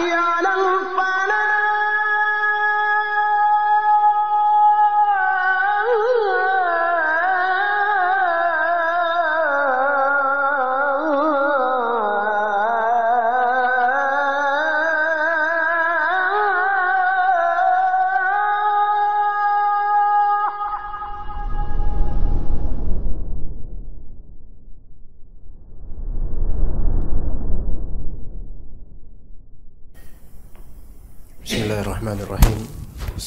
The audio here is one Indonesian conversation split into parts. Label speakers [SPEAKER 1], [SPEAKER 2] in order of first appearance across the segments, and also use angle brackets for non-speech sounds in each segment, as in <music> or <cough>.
[SPEAKER 1] حي على الفلاح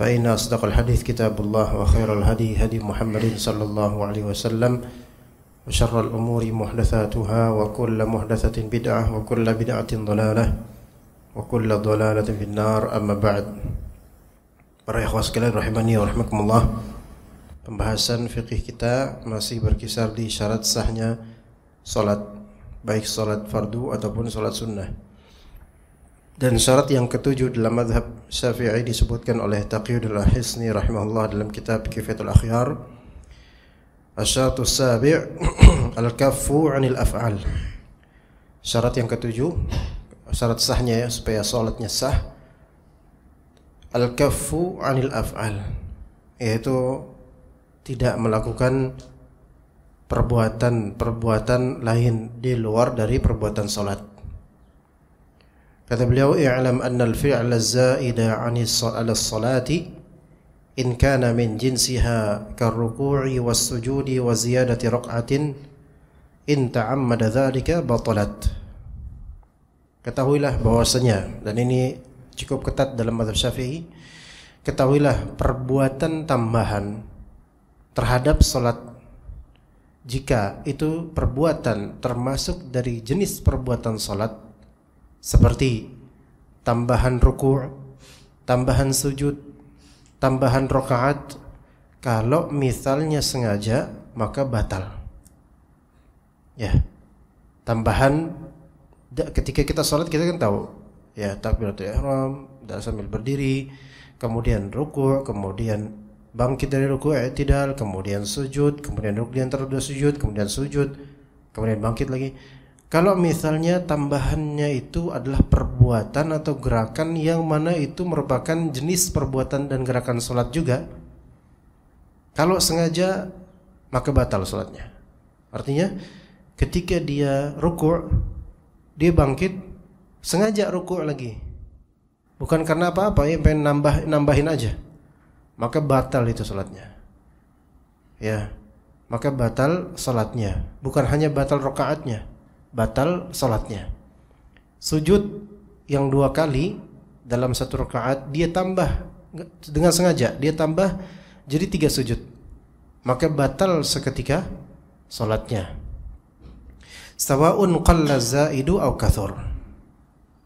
[SPEAKER 1] فإن أصدق الحديث كتاب الله وخير الهدي هدي محمد صلى الله عليه وسلم وشر الأمور محدثاتها وكل محدثة بدعة وكل بدعة ضلالة وكل ضلالة في النار أما بعد Para ikhwas kalian rahimani wa rahmakumullah Pembahasan fikih kita masih berkisar di syarat sahnya salat baik salat fardu ataupun salat sunnah. Dan syarat yang ketujuh dalam madhab syafi'i disebutkan oleh Taqiyudul Ahisni rahimahullah dalam kitab Kifatul Akhyar. Asyaratu sabi' <clears throat> al-kaffu anil af'al. Syarat yang ketujuh, syarat sahnya ya, supaya solatnya sah. Al-kaffu anil af'al. Yaitu tidak melakukan perbuatan-perbuatan lain di luar dari perbuatan sholat Kata beliau, "I'lam anna al-fi'la az-za'ida 'ani as-salati in kana min jinsiha karruku'i rukui was-sujudi wa ziyadati raq'atin in ta'ammada dzalika batalat." Ketahuilah bahwasanya dan ini cukup ketat dalam mazhab Syafi'i. Ketahuilah perbuatan tambahan terhadap salat jika itu perbuatan termasuk dari jenis perbuatan salat seperti tambahan ruku', tambahan sujud, tambahan rokaat, kalau misalnya sengaja maka batal. Ya. Tambahan ketika kita sholat kita kan tahu ya takbiratul ihram dan sambil berdiri kemudian ruku kemudian bangkit dari ruku tidak, kemudian sujud kemudian ruku yang sujud kemudian sujud kemudian bangkit lagi kalau misalnya tambahannya itu adalah perbuatan atau gerakan yang mana itu merupakan jenis perbuatan dan gerakan sholat juga, kalau sengaja maka batal sholatnya. Artinya ketika dia rukuk, dia bangkit sengaja rukuk lagi, bukan karena apa-apa ya pengen nambah nambahin aja, maka batal itu sholatnya. Ya, maka batal sholatnya, bukan hanya batal rokaatnya batal sholatnya, Sujud yang dua kali dalam satu rakaat dia tambah dengan sengaja dia tambah jadi tiga sujud maka batal seketika sholatnya. sawaun qalla zaidu au kathur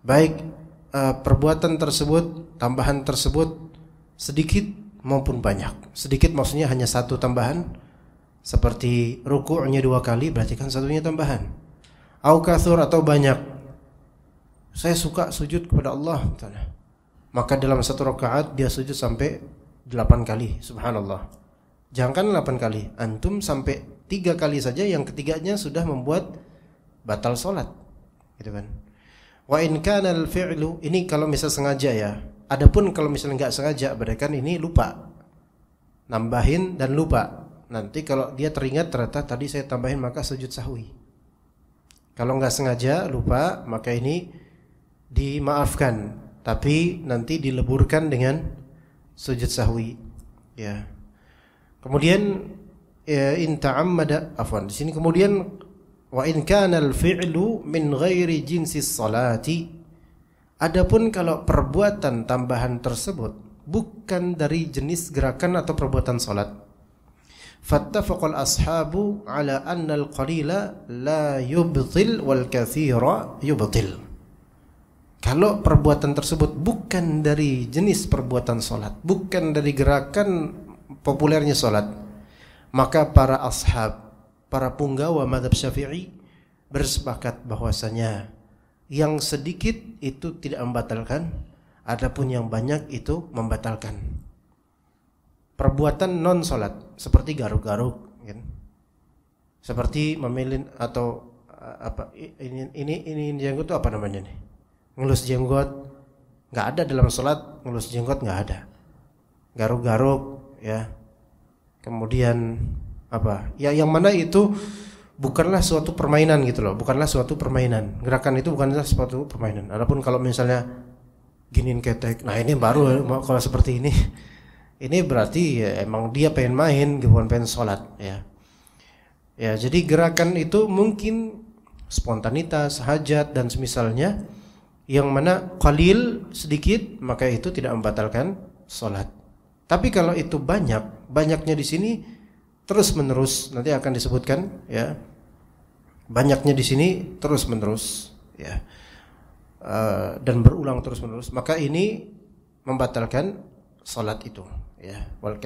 [SPEAKER 1] baik uh, perbuatan tersebut tambahan tersebut sedikit maupun banyak sedikit maksudnya hanya satu tambahan seperti rukuknya dua kali berarti kan satunya tambahan Aukathur atau banyak. Saya suka sujud kepada Allah Maka dalam satu rakaat dia sujud sampai 8 kali. Subhanallah. Jangan 8 kali, antum sampai tiga kali saja yang ketiganya sudah membuat batal salat. Gitu kan. Wa in kana filu ini kalau misal sengaja ya. Adapun kalau misal nggak sengaja, berarti kan ini lupa. Nambahin dan lupa. Nanti kalau dia teringat ternyata tadi saya tambahin maka sujud sahwi. Kalau nggak sengaja lupa maka ini dimaafkan, tapi nanti dileburkan dengan sujud sahwi. Ya. Kemudian ya, in afwan. Di sini kemudian wa in kana al-fi'lu min ghairi jinsi salati. Adapun kalau perbuatan tambahan tersebut bukan dari jenis gerakan atau perbuatan salat fattafaqal ashabu ala anna al-qalila la yubtil wal kathira yubtil kalau perbuatan tersebut bukan dari jenis perbuatan solat, bukan dari gerakan populernya solat, maka para ashab, para punggawa madhab syafi'i bersepakat bahwasanya yang sedikit itu tidak membatalkan, adapun yang banyak itu membatalkan perbuatan non solat seperti garuk-garuk kan? seperti memilin atau eh, apa ini ini ini ini jenggot tuh apa namanya nih ngelus jenggot nggak ada dalam solat ngelus jenggot nggak ada garuk-garuk ya kemudian apa ya yang mana itu bukanlah suatu permainan gitu loh bukanlah suatu permainan gerakan itu bukanlah suatu permainan adapun kalau misalnya giniin ketek nah ini baru kalau seperti ini ini berarti ya, emang dia pengen main bukan pengen sholat ya ya jadi gerakan itu mungkin spontanitas hajat dan semisalnya yang mana qalil sedikit maka itu tidak membatalkan sholat tapi kalau itu banyak banyaknya di sini terus menerus nanti akan disebutkan ya banyaknya di sini terus menerus ya eh, dan berulang terus menerus maka ini membatalkan salat itu ya wal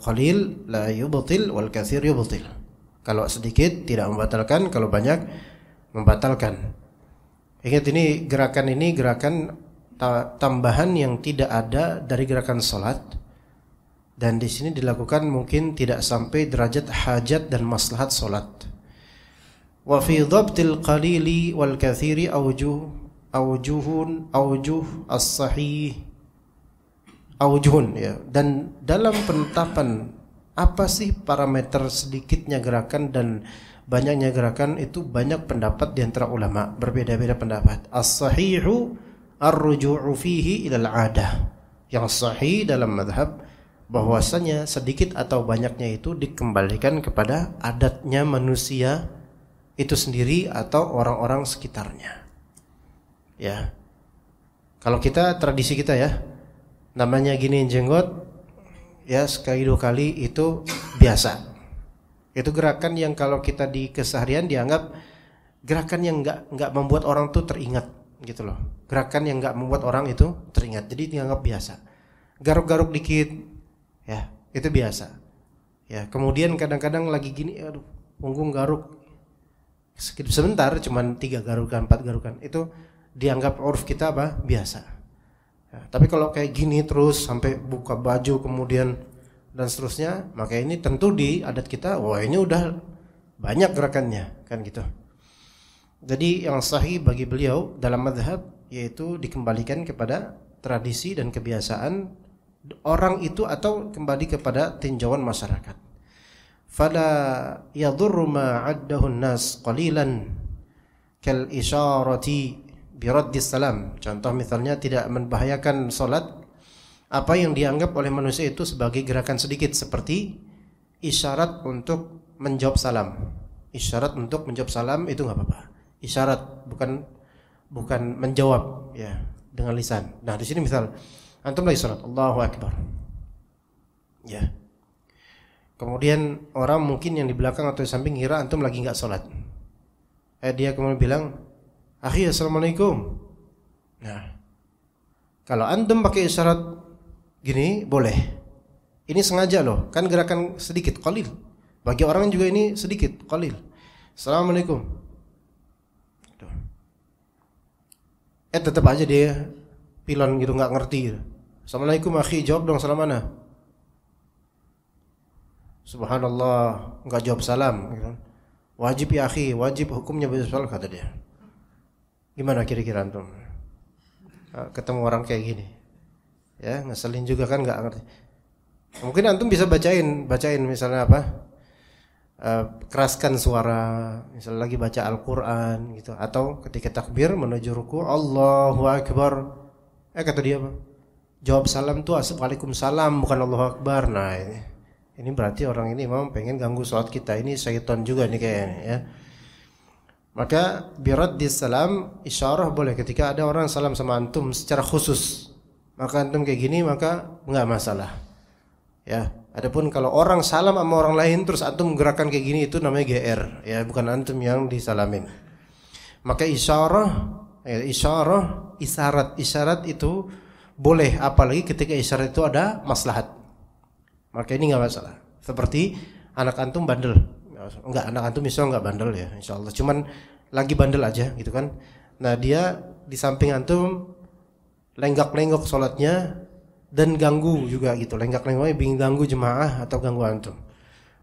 [SPEAKER 1] qalil la yubtil wal katsir yubtil kalau sedikit tidak membatalkan kalau banyak membatalkan ingat ini gerakan ini gerakan tambahan yang tidak ada dari gerakan salat dan di sini dilakukan mungkin tidak sampai derajat hajat dan maslahat salat wa fi dhabtil qalili wal katsiri awjuh awjuhun awjuh as-sahih Aujun ya dan dalam penetapan apa sih parameter sedikitnya gerakan dan banyaknya gerakan itu banyak pendapat di antara ulama berbeda-beda pendapat as-sahihu ar-ruju'u fihi ilal adah yang sahih dalam madhab bahwasanya sedikit atau banyaknya itu dikembalikan kepada adatnya manusia itu sendiri atau orang-orang sekitarnya ya kalau kita tradisi kita ya namanya gini jenggot ya sekali dua kali itu biasa itu gerakan yang kalau kita di keseharian dianggap gerakan yang nggak nggak membuat orang tuh teringat gitu loh gerakan yang nggak membuat orang itu teringat jadi dianggap biasa garuk-garuk dikit ya itu biasa ya kemudian kadang-kadang lagi gini aduh punggung garuk sebentar cuman tiga garukan empat garukan itu dianggap uruf kita apa biasa Nah, tapi kalau kayak gini terus sampai buka baju kemudian dan seterusnya, maka ini tentu di adat kita, wah ini udah banyak gerakannya, kan gitu. Jadi yang sahih bagi beliau dalam madhab yaitu dikembalikan kepada tradisi dan kebiasaan orang itu atau kembali kepada tinjauan masyarakat. Fala yadurru ma'addahun nas qalilan kal isyarati di salam. Contoh misalnya tidak membahayakan salat apa yang dianggap oleh manusia itu sebagai gerakan sedikit seperti isyarat untuk menjawab salam. Isyarat untuk menjawab salam itu nggak apa-apa. Isyarat bukan bukan menjawab ya dengan lisan. Nah, di sini misal antum lagi salat Allahu akbar. Ya. Kemudian orang mungkin yang di belakang atau di samping kira antum lagi nggak salat. Eh dia kemudian bilang, Akhi assalamualaikum. Nah, kalau antum pakai isyarat gini boleh. Ini sengaja loh, kan gerakan sedikit, kolil. Bagi orang juga ini sedikit, kolil. Assalamualaikum. Tuh. Eh tetap aja dia pilon gitu nggak ngerti. Gitu. Assalamualaikum akhi, jawab dong salam mana? Subhanallah, nggak jawab salam. Gitu kan. Wajib ya akhi, wajib hukumnya bersalam kata dia. Gimana kira-kira antum? Ah, ketemu orang kayak gini. Ya, ngeselin juga kan nggak ngerti. Mungkin antum bisa bacain, bacain misalnya apa? Eh, keraskan suara, misalnya lagi baca Al-Qur'an gitu atau ketika takbir menuju ruku Allahu akbar. Eh kata dia apa? Jawab salam tuh salam bukan Allahu akbar. Nah, ini ini berarti orang ini memang pengen ganggu sholat kita. Ini syaitan juga nih kayaknya ya. Maka di salam isyarah boleh ketika ada orang salam sama antum secara khusus. Maka antum kayak gini maka nggak masalah. Ya, adapun kalau orang salam sama orang lain terus antum gerakan kayak gini itu namanya GR, ya bukan antum yang disalamin. Maka isyarah ya, isyarah isyarat isyarat itu boleh apalagi ketika isyarat itu ada maslahat. Maka ini nggak masalah. Seperti anak antum bandel, enggak anak antum misal enggak bandel ya insya Allah cuman lagi bandel aja gitu kan nah dia di samping antum lenggak-lenggok sholatnya dan ganggu juga gitu lenggak-lenggoknya bingung ganggu jemaah atau ganggu antum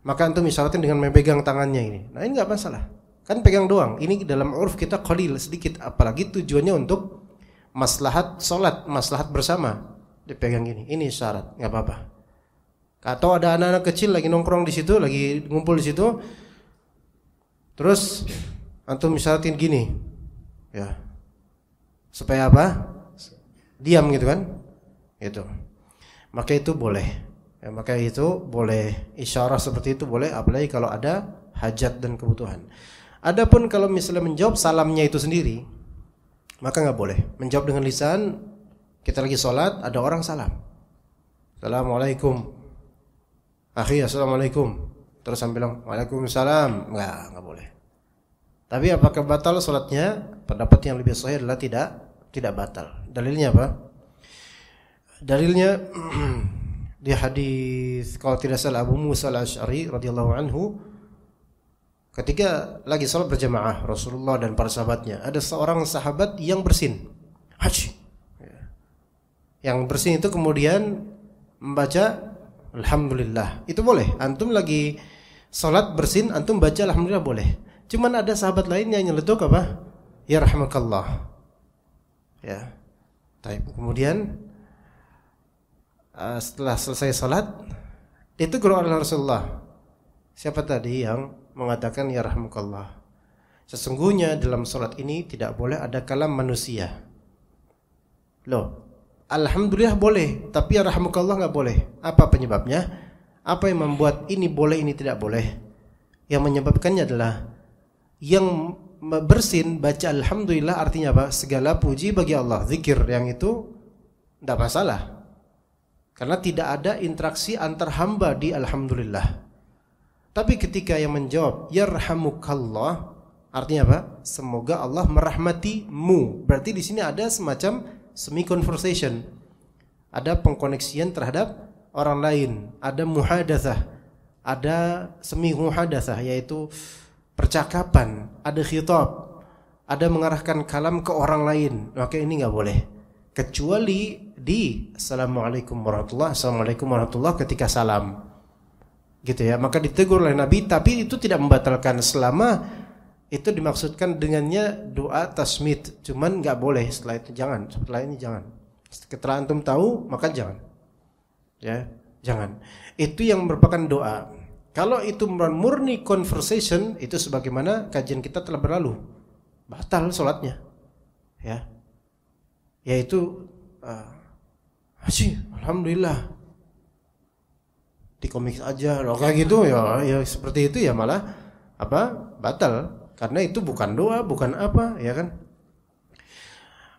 [SPEAKER 1] maka antum misalnya dengan memegang tangannya ini nah ini enggak masalah kan pegang doang ini dalam urf kita kholil sedikit apalagi tujuannya untuk maslahat sholat maslahat bersama dipegang ini ini syarat nggak apa-apa atau ada anak-anak kecil lagi nongkrong di situ, lagi ngumpul di situ. Terus antum misalnya gini. Ya. Supaya apa? Diam gitu kan? Itu. Maka itu boleh. Ya, maka itu boleh isyarah seperti itu boleh apalagi kalau ada hajat dan kebutuhan. Adapun kalau misalnya menjawab salamnya itu sendiri, maka nggak boleh. Menjawab dengan lisan, kita lagi sholat, ada orang salam. Assalamualaikum akhi assalamualaikum terus sambil bilang waalaikumsalam Enggak, nggak boleh tapi apakah batal sholatnya pendapat yang lebih sahih adalah tidak tidak batal dalilnya apa dalilnya <clears throat> di hadis kalau tidak salah Abu Musa al Ashari radhiyallahu anhu ketika lagi sholat berjamaah Rasulullah dan para sahabatnya ada seorang sahabat yang bersin haji ya. yang bersin itu kemudian membaca Alhamdulillah. Itu boleh. Antum lagi salat bersin, antum baca alhamdulillah boleh. Cuman ada sahabat lain yang nyeletuk apa? Ya rahmatullah. Ya. Tapi Kemudian uh, setelah selesai salat itu keluar Rasulullah. Siapa tadi yang mengatakan ya rahmatullah? Sesungguhnya dalam salat ini tidak boleh ada kalam manusia. Loh, Alhamdulillah boleh, tapi ya rahmukallah nggak boleh. Apa penyebabnya? Apa yang membuat ini boleh, ini tidak boleh? Yang menyebabkannya adalah yang bersin baca alhamdulillah artinya apa? Segala puji bagi Allah. Zikir yang itu tidak masalah. Karena tidak ada interaksi antar hamba di alhamdulillah. Tapi ketika yang menjawab yarhamukallah artinya apa? Semoga Allah merahmatimu. Berarti di sini ada semacam semi conversation ada pengkoneksian terhadap orang lain ada muhadasah ada semi muhadasah yaitu percakapan ada khitab ada mengarahkan kalam ke orang lain maka ini nggak boleh kecuali di assalamualaikum warahmatullah assalamualaikum warahmatullah ketika salam gitu ya maka ditegur oleh nabi tapi itu tidak membatalkan selama itu dimaksudkan dengannya doa tasmid cuman nggak boleh setelah itu jangan setelah ini jangan setelah antum tahu maka jangan ya jangan itu yang merupakan doa kalau itu murni conversation itu sebagaimana kajian kita telah berlalu batal sholatnya ya yaitu uh, ah, asyik, alhamdulillah di komik aja loh kayak gitu ya ya seperti itu ya malah apa batal karena itu bukan doa bukan apa ya kan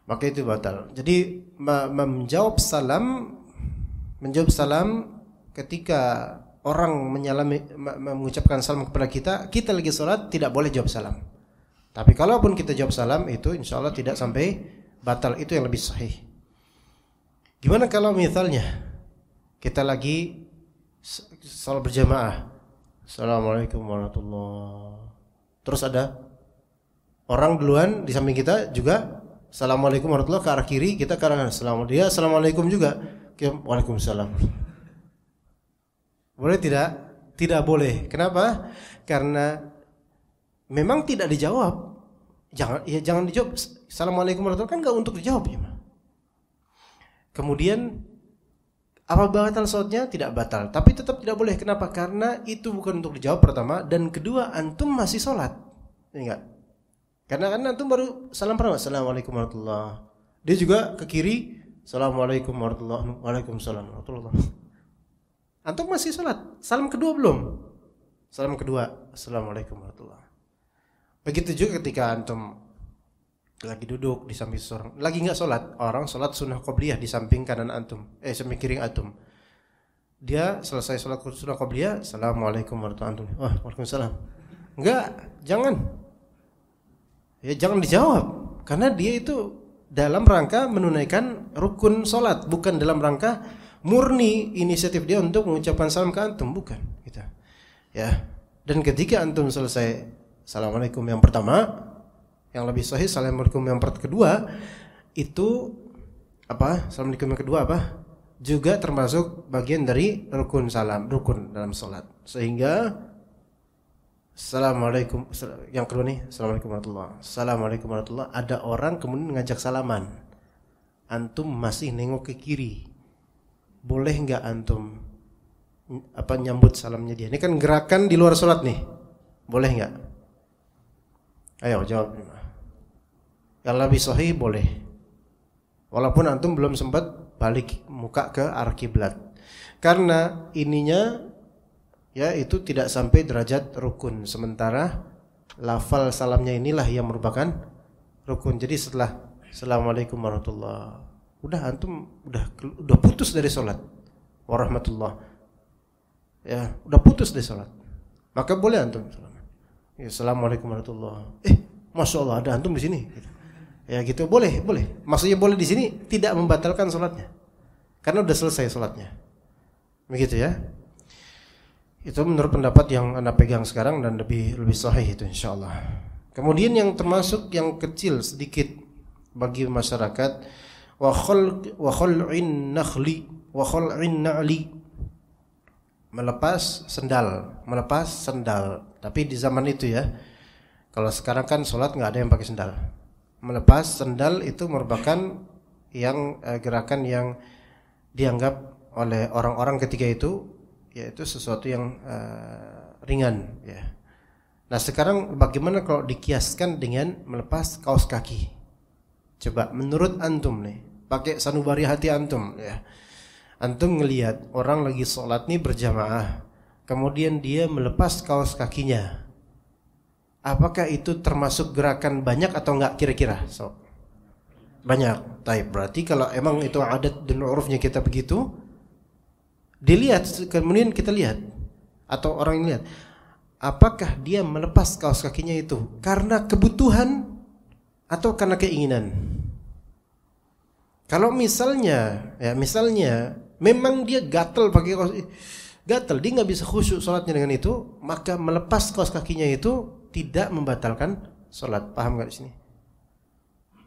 [SPEAKER 1] maka itu batal jadi menjawab salam menjawab salam ketika orang menyalami mengucapkan salam kepada kita kita lagi sholat tidak boleh jawab salam tapi kalaupun kita jawab salam itu insya Allah tidak sampai batal itu yang lebih sahih gimana kalau misalnya kita lagi sholat berjamaah Assalamualaikum warahmatullahi Terus ada orang duluan di samping kita juga Assalamualaikum warahmatullah. ke arah kiri kita ke arah selama dia Assalamualaikum juga Waalaikumsalam boleh tidak tidak boleh kenapa karena memang tidak dijawab jangan ya jangan dijawab Assalamualaikum warahmatullah kan nggak untuk dijawab ya kemudian apa batal sholatnya Tidak batal. Tapi tetap tidak boleh. Kenapa? Karena itu bukan untuk dijawab pertama. Dan kedua, antum masih sholat. Ingat. Iya karena kan antum baru salam pertama. Assalamualaikum warahmatullahi Dia juga ke kiri. Assalamualaikum warahmatullahi wabarakatuh <laughs> Antum masih sholat. Salam kedua belum? Salam kedua. Assalamualaikum warahmatullahi Begitu juga ketika antum lagi duduk di samping seorang lagi nggak sholat orang sholat sunnah qobliyah di samping kanan antum eh samping kiri antum dia selesai sholat sunnah qobliyah assalamualaikum warahmatullahi wabarakatuh wah waalaikumsalam nggak jangan ya jangan dijawab karena dia itu dalam rangka menunaikan rukun sholat bukan dalam rangka murni inisiatif dia untuk mengucapkan salam ke antum bukan gitu ya dan ketika antum selesai assalamualaikum yang pertama yang lebih sahih Assalamualaikum yang part kedua itu apa? Assalamualaikum yang kedua apa? Juga termasuk bagian dari rukun salam, rukun dalam sholat Sehingga Assalamualaikum yang kedua nih Assalamualaikum warahmatullahi Assalamualaikum warahmatullah Ada orang kemudian ngajak salaman Antum masih nengok ke kiri Boleh nggak antum apa nyambut salamnya dia Ini kan gerakan di luar sholat nih Boleh nggak? Ayo jawab yang lebih sahih boleh. Walaupun antum belum sempat balik muka ke arah kiblat. Karena ininya ya itu tidak sampai derajat rukun. Sementara lafal salamnya inilah yang merupakan rukun. Jadi setelah Assalamualaikum warahmatullah. Udah antum udah udah putus dari sholat warahmatullah. Ya, udah putus dari sholat. Maka boleh antum Ya, Assalamualaikum warahmatullah. Eh, masya Allah ada antum di sini. Gitu. Ya gitu boleh, boleh. Maksudnya boleh di sini tidak membatalkan sholatnya, karena udah selesai sholatnya. Begitu ya. Itu menurut pendapat yang anda pegang sekarang dan lebih lebih sahih itu insya Allah. Kemudian yang termasuk yang kecil sedikit bagi masyarakat wa khul'in nakhli wa khul'in melepas sendal, melepas sendal. Tapi di zaman itu ya. Kalau sekarang kan sholat nggak ada yang pakai sendal melepas sendal itu merupakan yang uh, gerakan yang dianggap oleh orang-orang ketika itu yaitu sesuatu yang uh, ringan ya. Nah, sekarang bagaimana kalau dikiaskan dengan melepas kaos kaki? Coba menurut antum nih, pakai sanubari hati antum ya. Antum ngelihat orang lagi sholat nih berjamaah, kemudian dia melepas kaos kakinya. Apakah itu termasuk gerakan banyak atau enggak kira-kira? So, banyak. Tapi berarti kalau emang itu adat dan urufnya kita begitu, dilihat kemudian kita lihat atau orang yang lihat apakah dia melepas kaos kakinya itu karena kebutuhan atau karena keinginan kalau misalnya ya misalnya memang dia gatel pakai kaos gatel dia nggak bisa khusyuk sholatnya dengan itu maka melepas kaos kakinya itu tidak membatalkan sholat. Paham nggak di sini?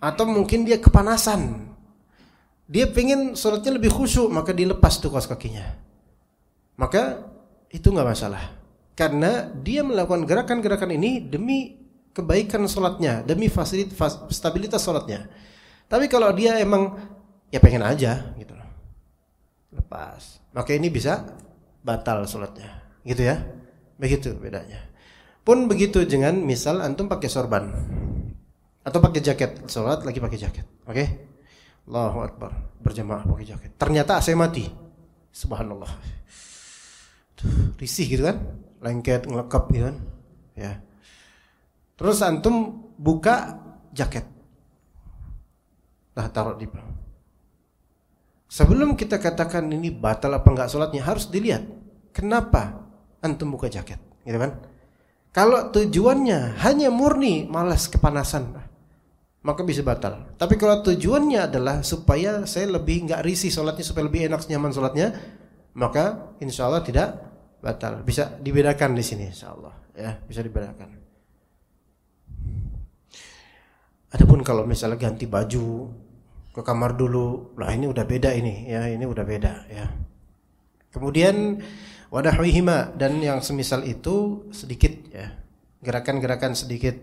[SPEAKER 1] Atau mungkin dia kepanasan. Dia pengen sholatnya lebih khusyuk, maka dilepas tuh kaos kakinya. Maka itu nggak masalah. Karena dia melakukan gerakan-gerakan ini demi kebaikan sholatnya, demi fasilitas stabilitas sholatnya. Tapi kalau dia emang ya pengen aja gitu loh. Lepas. Maka ini bisa batal sholatnya. Gitu ya. Begitu bedanya. Pun begitu dengan misal antum pakai sorban atau pakai jaket sholat lagi pakai jaket, oke? Okay? Allahu Akbar berjamaah pakai jaket. Ternyata AC mati, subhanallah. Tuh, risih gitu kan, lengket ngelekap gitu kan, ya. Terus antum buka jaket, lah taruh di bawah. Sebelum kita katakan ini batal apa enggak sholatnya harus dilihat kenapa antum buka jaket, gitu kan? Kalau tujuannya hanya murni malas kepanasan, maka bisa batal. Tapi kalau tujuannya adalah supaya saya lebih nggak risih sholatnya, supaya lebih enak nyaman sholatnya, maka insya Allah tidak batal. Bisa dibedakan di sini, insya Allah. Ya, bisa dibedakan. Adapun kalau misalnya ganti baju ke kamar dulu, lah ini udah beda ini, ya ini udah beda, ya. Kemudian wadahwihima dan yang semisal itu sedikit ya gerakan-gerakan sedikit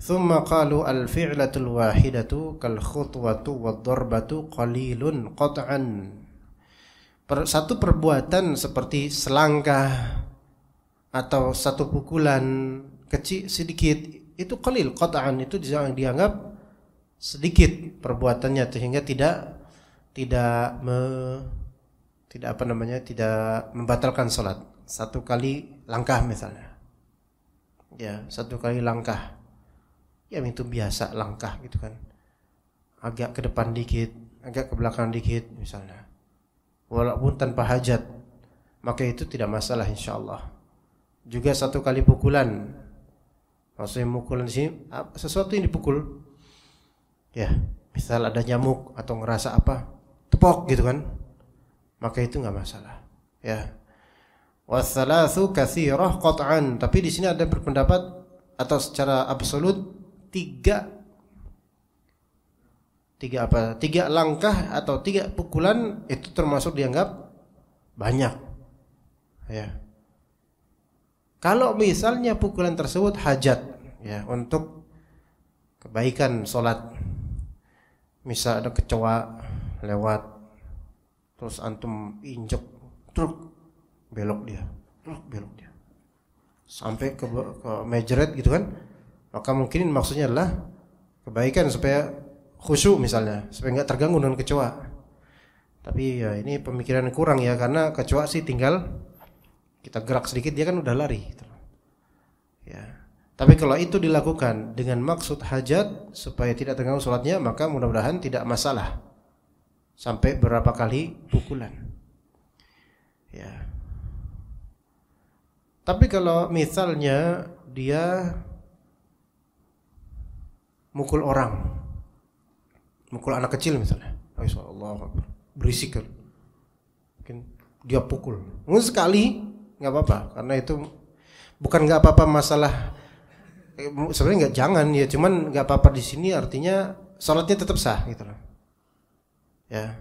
[SPEAKER 1] thumma qalu al fi'latul wahidatu kal khutwatu wad qalilun qat'an satu perbuatan seperti selangkah atau satu pukulan kecil sedikit itu qalil qat'an itu dianggap sedikit perbuatannya sehingga tidak tidak me, tidak apa namanya tidak membatalkan sholat satu kali langkah misalnya ya satu kali langkah ya itu biasa langkah gitu kan agak ke depan dikit agak ke belakang dikit misalnya walaupun tanpa hajat maka itu tidak masalah insya Allah juga satu kali pukulan maksudnya pukulan di sini ah, sesuatu yang dipukul ya misal ada nyamuk atau ngerasa apa tepok gitu kan maka itu nggak masalah. Ya. Wasalathu kathirah qat'an. Tapi di sini ada berpendapat atau secara absolut tiga tiga apa tiga langkah atau tiga pukulan itu termasuk dianggap banyak ya kalau misalnya pukulan tersebut hajat ya untuk kebaikan sholat misal ada kecoa lewat terus antum injek truk belok dia truk belok dia sampai ke, ke majeret gitu kan maka mungkin maksudnya adalah kebaikan supaya khusyuk misalnya supaya nggak terganggu dengan kecoa tapi ya ini pemikiran kurang ya karena kecoa sih tinggal kita gerak sedikit dia kan udah lari gitu. ya tapi kalau itu dilakukan dengan maksud hajat supaya tidak terganggu sholatnya maka mudah-mudahan tidak masalah sampai berapa kali pukulan. Ya. Tapi kalau misalnya dia mukul orang, mukul anak kecil misalnya, Allah berisik kan, mungkin dia pukul, mungkin sekali nggak apa-apa karena itu bukan nggak apa-apa masalah eh, sebenarnya nggak jangan ya cuman nggak apa-apa di sini artinya sholatnya tetap sah gitu loh Ya.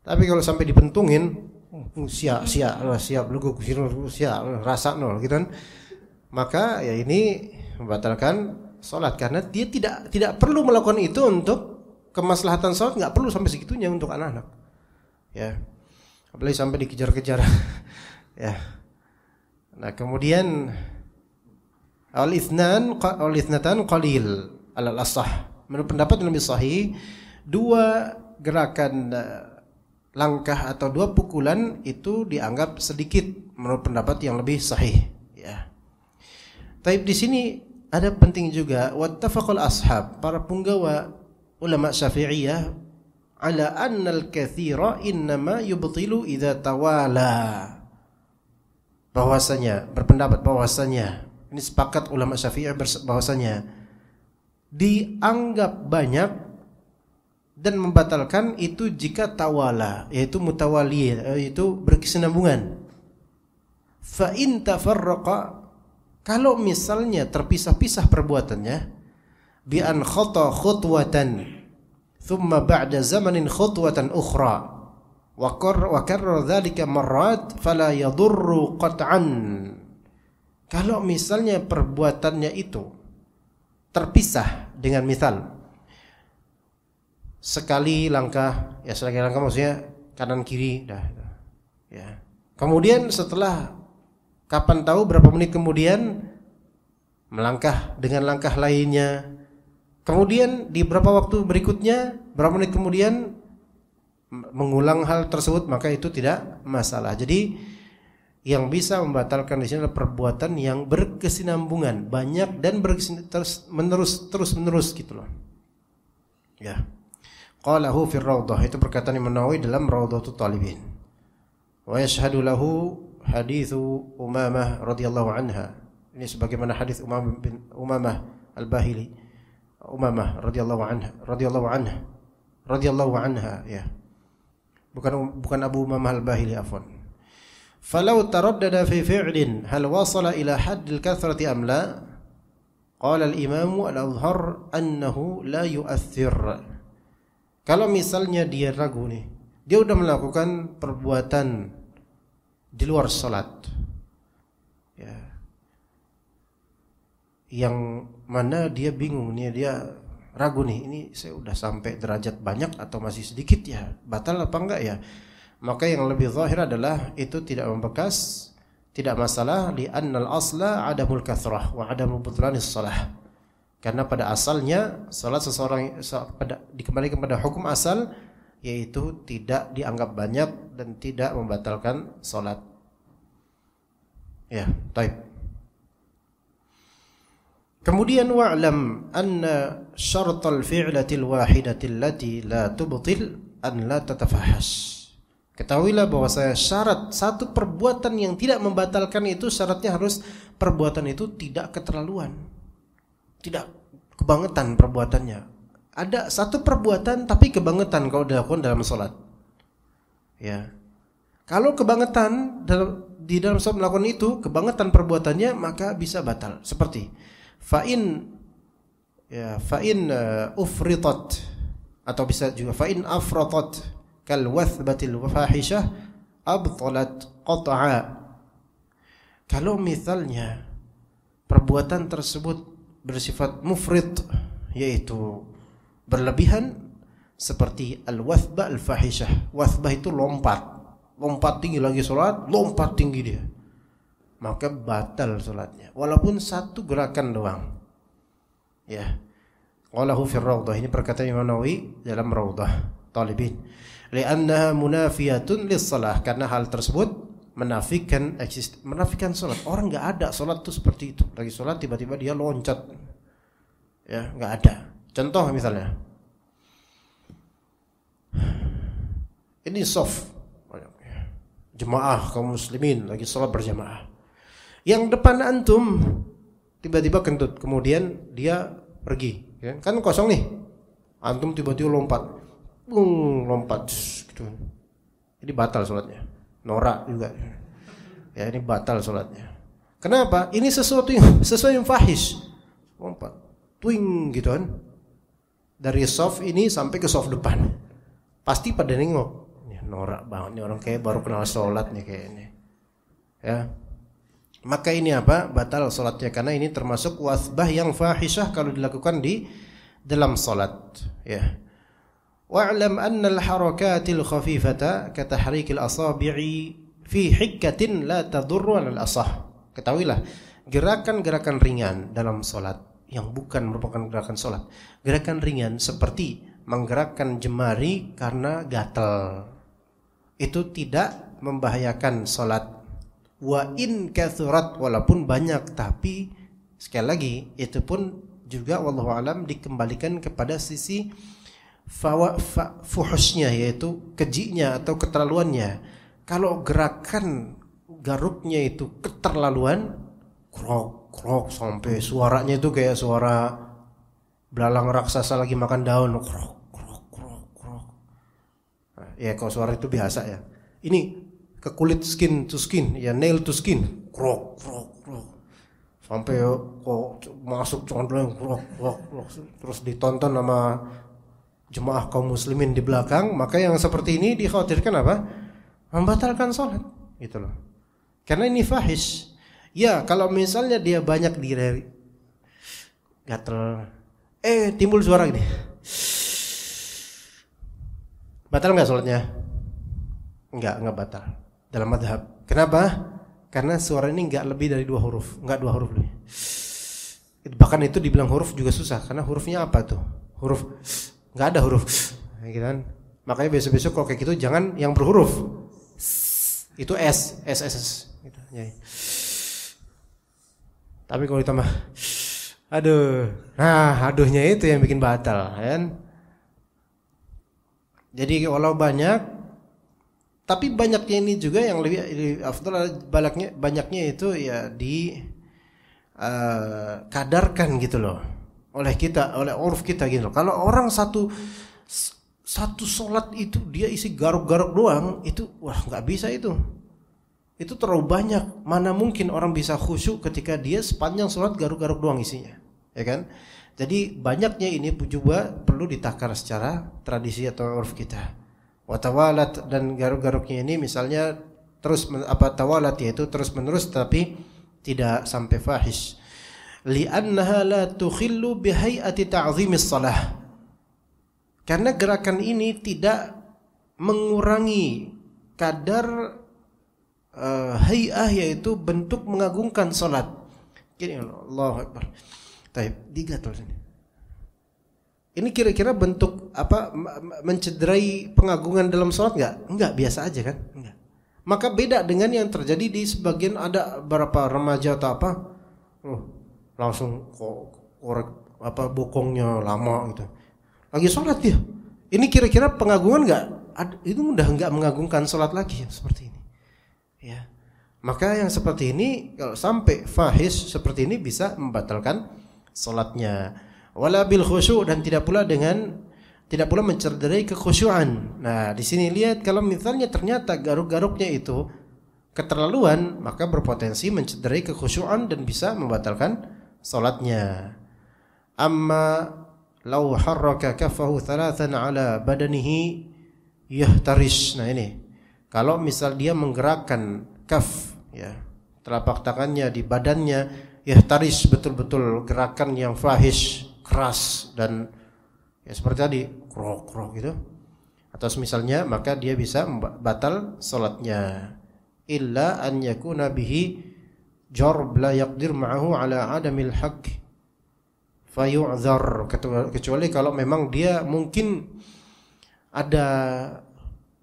[SPEAKER 1] Tapi kalau sampai dipentungin, hmm, siap siap siap lu siap rasa nol gitu kan. Maka ya ini membatalkan sholat karena dia tidak tidak perlu melakukan itu untuk kemaslahatan sholat nggak perlu sampai segitunya untuk anak-anak ya apalagi sampai dikejar-kejar <laughs> ya nah kemudian al ithnan al ithnatan qalil al asah menurut pendapat yang lebih sahih dua gerakan eh, langkah atau dua pukulan itu dianggap sedikit menurut pendapat yang lebih sahih ya. Tapi di sini ada penting juga wattafaqal ashab para punggawa ulama Syafi'iyah ala annal kathira innama yubtilu idza tawala bahwasanya berpendapat bahwasanya ini sepakat ulama Syafi'iyah bahwasanya dianggap banyak dan membatalkan itu jika tawala yaitu mutawali yaitu eh, berkesinambungan fa in tafarraqa kalau misalnya terpisah-pisah perbuatannya bi an khata khutwatan thumma ba'da zamanin khutwatan ukhra wa qar wa karra dhalika marrat fala yadurru qat'an kalau misalnya perbuatannya itu terpisah dengan misal sekali langkah ya sekali langkah maksudnya kanan kiri dah ya kemudian setelah kapan tahu berapa menit kemudian melangkah dengan langkah lainnya kemudian di berapa waktu berikutnya berapa menit kemudian mengulang hal tersebut maka itu tidak masalah jadi yang bisa membatalkan di sini adalah perbuatan yang berkesinambungan banyak dan berkesin terus menerus terus menerus gitu loh ya qalahu fir rawdah itu perkataan Imam Nawawi dalam Rawdatul Talibin wa yashhadu lahu hadithu Umamah radhiyallahu anha ini sebagaimana hadis Umam bin Umamah Al-Bahili Umamah radhiyallahu anha radhiyallahu anha radhiyallahu anha ya bukan bukan Abu Umamah Al-Bahili afwan فلو تردد في فعل هل وصل إلى حد الكثرة أم لا قال الإمام الأظهر أنه لا يؤثر Kalau misalnya dia ragu nih, dia udah melakukan perbuatan di luar sholat, ya, yang mana dia bingung nih, dia ragu nih, ini saya udah sampai derajat banyak atau masih sedikit ya, batal apa enggak ya? Maka yang lebih zahir adalah itu tidak membekas, tidak masalah, di an-nal asla adamul kathrah wa adamul butlanis sholah. Karena pada asalnya salat seseorang pada dikembalikan kepada hukum asal yaitu tidak dianggap banyak dan tidak membatalkan salat. Ya, taib. Kemudian wa'lam anna syartal fi'latil wahidatil lati la tubtil an la tatafahas Ketahuilah bahwa saya syarat satu perbuatan yang tidak membatalkan itu syaratnya harus perbuatan itu tidak keterlaluan tidak kebangetan perbuatannya. Ada satu perbuatan tapi kebangetan kalau dilakukan dalam sholat. Ya. Kalau kebangetan dalam di dalam sholat melakukan itu kebangetan perbuatannya maka bisa batal. Seperti fa'in ya fa'in uh, eh, ufritot atau bisa juga fa'in afrotot kal wathbatil fahishah abtolat qata'a. Kalau misalnya perbuatan tersebut bersifat mufrid yaitu berlebihan seperti al-wathba al-fahishah. wathba itu lompat. Lompat tinggi lagi sholat, lompat tinggi dia. Maka batal sholatnya. Walaupun satu gerakan doang. Ya. Qalahu fi rawdah. Ini perkataan Imam Nawawi dalam rawdah. Talibin. annaha munafiyatun lissalah. Karena hal tersebut menafikan eksist menafikan sholat orang nggak ada sholat tuh seperti itu lagi sholat tiba-tiba dia loncat ya nggak ada contoh misalnya ini soft jemaah kaum muslimin lagi sholat berjamaah yang depan antum tiba-tiba kentut kemudian dia pergi ya. kan, kan kosong nih antum tiba-tiba lompat bung lompat gitu jadi batal sholatnya norak juga. Ya ini batal sholatnya. Kenapa? Ini sesuatu yang <laughs> sesuatu yang fahish. Lompat, twing gitu kan. Dari soft ini sampai ke soft depan. Pasti pada nengok. Ya, norak banget nih orang kayak baru kenal sholat nih ini. Ya. Maka ini apa? Batal sholatnya karena ini termasuk wasbah yang fahishah kalau dilakukan di dalam sholat. Ya. Wa'lam anna al-harakatil khafifata katahrikil asabi'i fi hikkatin la tadurru al asah. Ketahuilah, gerakan-gerakan ringan dalam solat yang bukan merupakan gerakan solat. Gerakan ringan seperti menggerakkan jemari karena gatel Itu tidak membahayakan solat. Wa in kathurat walaupun banyak tapi sekali lagi itu pun juga wallahu alam dikembalikan kepada sisi fawa, fa, fuhusnya yaitu kejinya atau keterlaluannya. Kalau gerakan garuknya itu keterlaluan, krok krok sampai suaranya itu kayak suara belalang raksasa lagi makan daun, krok krok krok krok. Nah, ya kalau suara itu biasa ya. Ini ke kulit skin to skin, ya nail to skin, krok krok krok sampai oh, kok masuk condong krok krok krok terus ditonton sama jemaah kaum muslimin di belakang, maka yang seperti ini dikhawatirkan apa? Membatalkan sholat, gitu loh. Karena ini fahish. Ya, kalau misalnya dia banyak diri gatel, eh timbul suara gini. Batal nggak sholatnya? Nggak, nggak batal. Dalam madhab. Kenapa? Karena suara ini nggak lebih dari dua huruf, nggak dua huruf lebih. Bahkan itu dibilang huruf juga susah, karena hurufnya apa tuh? Huruf nggak ada huruf ya gitu kan makanya besok-besok kalau kayak gitu jangan yang berhuruf itu S S S, S gitu. Ya. tapi kalau ditambah aduh nah aduhnya itu yang bikin batal kan jadi walau banyak tapi banyaknya ini juga yang lebih afdal banyaknya banyaknya itu ya di uh, kadarkan gitu loh oleh kita, oleh uruf kita gitu. Kalau orang satu satu sholat itu dia isi garuk-garuk doang itu wah nggak bisa itu itu terlalu banyak mana mungkin orang bisa khusyuk ketika dia sepanjang sholat garuk-garuk doang isinya ya kan jadi banyaknya ini juga perlu ditakar secara tradisi atau uruf kita watawalat dan garuk-garuknya ini misalnya terus apa tawalat yaitu terus menerus tapi tidak sampai fahish li'annaha la tukhillu bihayati ta'zimis salah karena gerakan ini tidak mengurangi kadar uh, eh, hayah yaitu bentuk mengagungkan salat gini Allahu akbar taib digatul sini ini kira-kira bentuk apa mencederai pengagungan dalam sholat nggak? Nggak biasa aja kan? Nggak. Maka beda dengan yang terjadi di sebagian ada berapa remaja atau apa? Oh, langsung kok korek apa bokongnya lama gitu lagi sholat dia ini kira-kira pengagungan nggak itu udah nggak mengagungkan sholat lagi ya, seperti ini ya maka yang seperti ini kalau sampai fahis seperti ini bisa membatalkan sholatnya wala bil khusyuk dan tidak pula dengan tidak pula mencederai kekhusyuan. Nah, di sini lihat kalau misalnya ternyata garuk-garuknya itu keterlaluan, maka berpotensi mencederai kekhusyuan dan bisa membatalkan salatnya amma law harraka kafahu thalathan ala badanihi yahtaris. nah ini kalau misal dia menggerakkan kaf ya telapak tangannya di badannya yahtaris betul-betul gerakan yang fahish keras dan ya seperti tadi krok krok gitu atau misalnya maka dia bisa batal salatnya illa an yakuna bihi jarb la yaqdir ma'ahu ala adamil haq fayu'zar kecuali kalau memang dia mungkin ada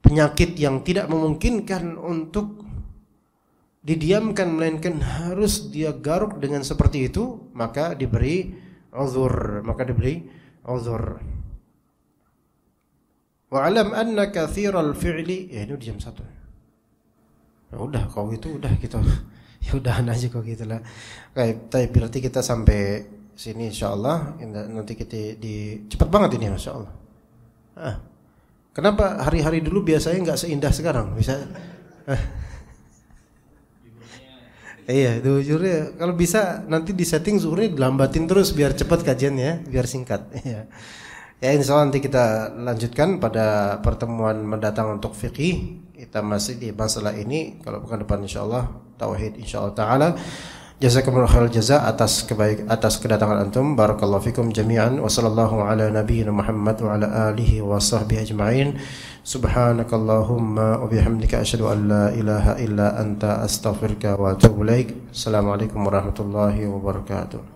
[SPEAKER 1] penyakit yang tidak memungkinkan untuk didiamkan melainkan harus dia garuk dengan seperti itu maka diberi uzur maka diberi uzur alam anna kathiral fi'li Ya eh, ini udah jam satu. ya Udah kalau itu udah kita gitu ya udah aja kok gitu lah kayak tapi berarti kita sampai sini insya Allah nanti kita di cepat banget ini Insya Allah ah. kenapa hari-hari dulu biasanya nggak seindah sekarang bisa Iya, itu ya. kalau bisa nanti di setting zuhurnya dilambatin terus biar cepat ya biar singkat. <laughs> Iya. Ya insya Allah nanti kita lanjutkan pada pertemuan mendatang untuk fikih. Kita masih di masalah ini. Kalau bukan depan insya Allah tauhid insyaallah taala. Jazakumullah khairal jaza atas kebaik atas kedatangan antum. Barakallahu fikum jami'an wa sallallahu ala nabiyyina Muhammad wa ala alihi wa sahbihi ajma'in. Subhanakallahumma wa bihamdika asyhadu an la ilaha illa anta astaghfiruka wa atubu ilaik. Assalamualaikum warahmatullahi wabarakatuh.